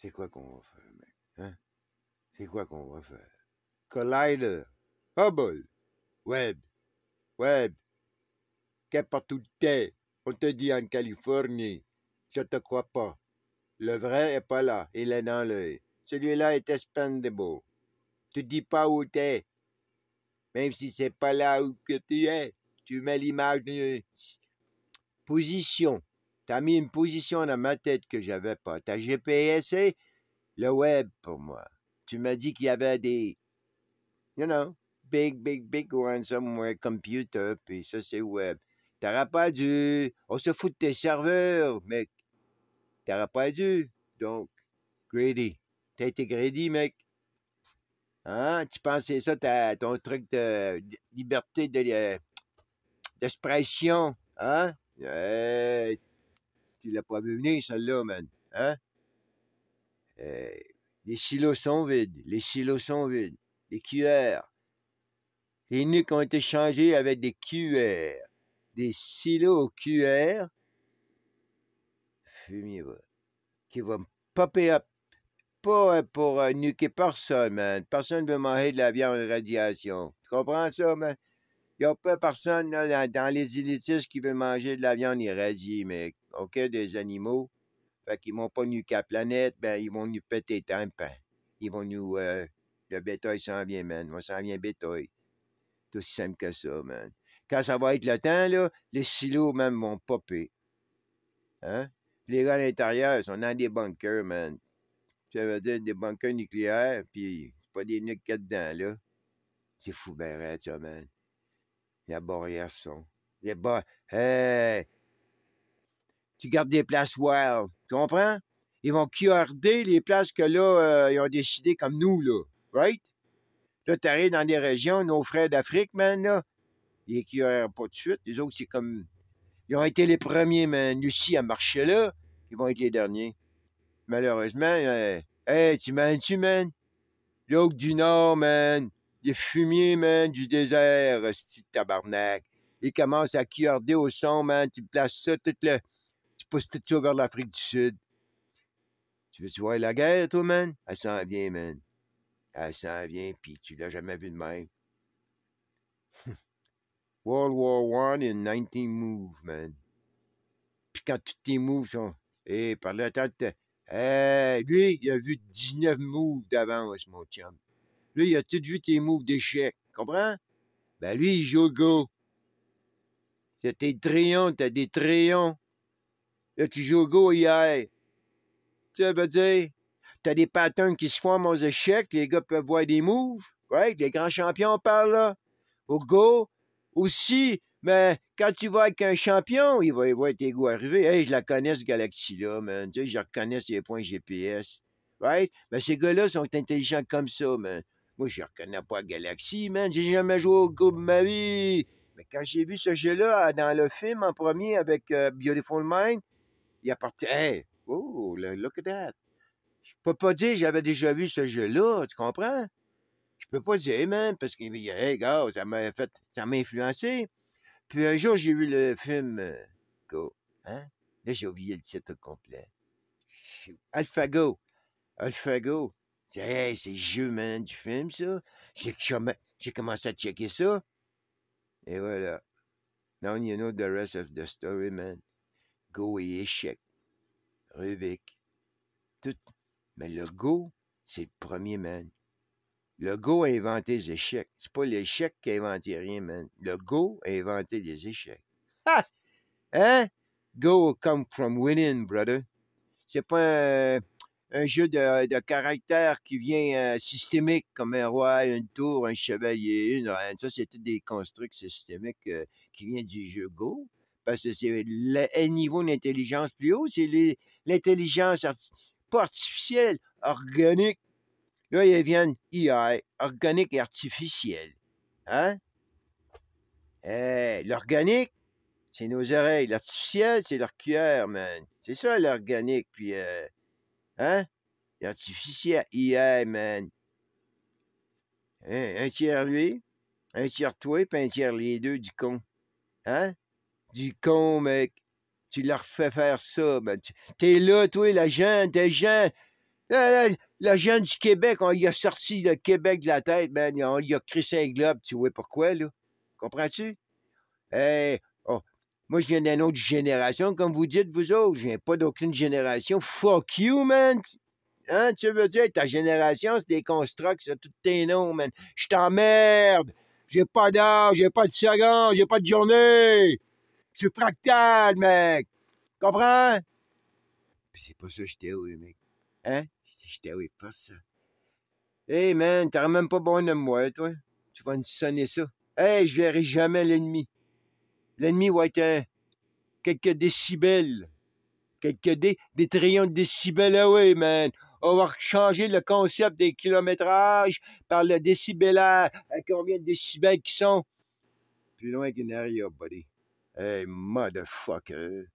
C'est quoi qu'on va faire, mec? Hein? C'est quoi qu'on va faire? Collider, Hubble, Webb, Webb, que t'es, on te dit en Californie, je te crois pas. Le vrai est pas là, il est dans l'œil. Celui-là est expendable. Tu dis pas où t'es. Même si c'est pas là où que tu es, tu mets l'image de euh, position T'as mis une position dans ma tête que j'avais pas. T'as et le web pour moi. Tu m'as dit qu'il y avait des, you know, big, big, big one somewhere, computer, puis ça c'est web. T'aurais pas dû. On se fout de tes serveurs, mec. T'aurais pas dû. Donc, greedy. T'as été greedy, mec. Hein? Tu pensais ça, as, ton truc de liberté de, euh, d'expression, hein? Tu l'as pas vu venir, celle-là, man. Hein? Eh, les silos sont vides. Les silos sont vides. Les cuillères. Les nuques ont été changés avec des QR. Des silos aux Fumier, va. Qui va me popper up. Pas euh, pour euh, nuquer personne, man. Personne ne veut manger de la viande de radiation. Tu comprends ça, man? n'y a pas personne dans les élitistes qui veut manger de la viande irradiée, mais Aucun des animaux. Fait qu'ils vont pas nous la planète, ben ils vont nous péter pain Ils vont nous. Euh, le bétail s'en vient, man. On s'en vient bétail. C'est aussi simple que ça, man. Quand ça va être le temps, là, les silos même vont popper. Hein? les gars à l'intérieur sont dans des bunkers, man. Ça veut dire des bunkers nucléaires, puis c'est pas des nuques qu'il dedans, là. C'est fou, ben, ça, man. Il y ça. Il y Hey! Tu gardes des places wild. Tu comprends? Ils vont QRD les places que là, euh, ils ont décidé comme nous, là. Right? Là, t'arrives dans des régions, nos frères d'Afrique, man, là. Ils QRD pas de suite. Les autres, c'est comme. Ils ont été les premiers, man, ici, à marcher là. Ils vont être les derniers. Malheureusement, euh... hey, tu m'as tu man? L'autre du Nord, man des fumiers, man, du désert, petit tabarnak. Ils commencent à cuillarder au son, man. Tu places ça, tout le. Tu pousses tout ça vers l'Afrique du Sud. Tu veux-tu voir la guerre, toi, man? Elle s'en vient, man. Elle s'en vient, puis tu l'as jamais vu de même. World War I in 19 moves, man. Puis quand tous tes moves sont. Eh, par le temps Eh, lui, il a vu 19 moves d'avance, mon chum. Lui, il a tout vu tes moves d'échecs, Comprends? Ben lui, il joue go. T'as tes t'as des trayons. Là, tu joues go hier. Ça veut dire, t'as des patterns qui se forment aux échecs, les gars peuvent voir des moves. Right? Les grands champions parlent là. Au go. Aussi, mais quand tu vois qu'un champion, il va y voir tes goûts arriver. Hey, je la connais, cette galaxie-là, man. Tu sais, je reconnais les points GPS. Right? Mais ces gars-là sont intelligents comme ça, man. Moi, je reconnais pas Galaxy, man. J'ai jamais joué au groupe ma vie. Mais quand j'ai vu ce jeu-là euh, dans le film en premier avec euh, Beautiful Mind, il appartient. Hey, oh, look at that. Je peux pas dire j'avais déjà vu ce jeu-là, tu comprends? Je peux pas dire, hey, man, parce que, hey, gars, ça m'a fait, ça m'a influencé. Puis un jour, j'ai vu le film, euh, Go, hein? Là, j'ai oublié le titre complet. AlphaGo. AlphaGo. C'est, hey, c'est jeu, man, du film, ça. J'ai, commencé à checker ça. Et voilà. Now you know the rest of the story, man. Go et échec. Rubik. Tout. Mais le go, c'est le premier, man. Le go a inventé les échecs. C'est pas l'échec qui a inventé rien, man. Le go a inventé les échecs. Ha! Hein? Go come from winning, brother. C'est pas un un jeu de, de caractère qui vient euh, systémique, comme un roi, une tour, un chevalier, une reine. Ça, c'est tous des constructs systémiques euh, qui viennent du jeu Go. Parce que c'est un niveau d'intelligence plus haut, c'est l'intelligence pas artificielle, organique. Là, ils viennent IA, organique et artificielle. Hein? Eh, l'organique, c'est nos oreilles. L'artificiel, c'est leur cuir, man. C'est ça, l'organique. Puis, euh, Hein L'artificier IA, man. Un, hein, un, tiers lui, un tiers toi, puis un tiers les deux du con. Hein? Du con, mec. Tu leur fais faire ça, ben, tu, T'es là, toi, la jeune, t'es jeune. La, jeune du Québec, on lui a sorti le Québec de la tête, man. Ben, on lui a crissé un globe, tu vois pourquoi, là? Comprends-tu? Hey, eh, moi, je viens d'une autre génération, comme vous dites, vous autres. Je viens pas d'aucune génération. Fuck you, man! Hein, tu veux dire, ta génération, c'est des constructs, c'est tous tes noms, man. Je t'emmerde! J'ai pas d'âge, j'ai pas de seconde, j'ai pas de journée! Je suis fractal, mec! Comprends? Puis c'est pas ça, t'ai oui, mec. Hein? t'ai oui, pas ça. Hey, man, t'es même pas bon de moi, toi. Tu vas me sonner ça. Hey, je verrai jamais l'ennemi l'ennemi va être quelques décibels. Quelques dé, des trillions de décibels, ah oui, man. On va changer le concept des kilométrages par le décibelaire. À combien de décibels qui sont? Plus loin qu'une arrière, buddy. Hey, motherfucker.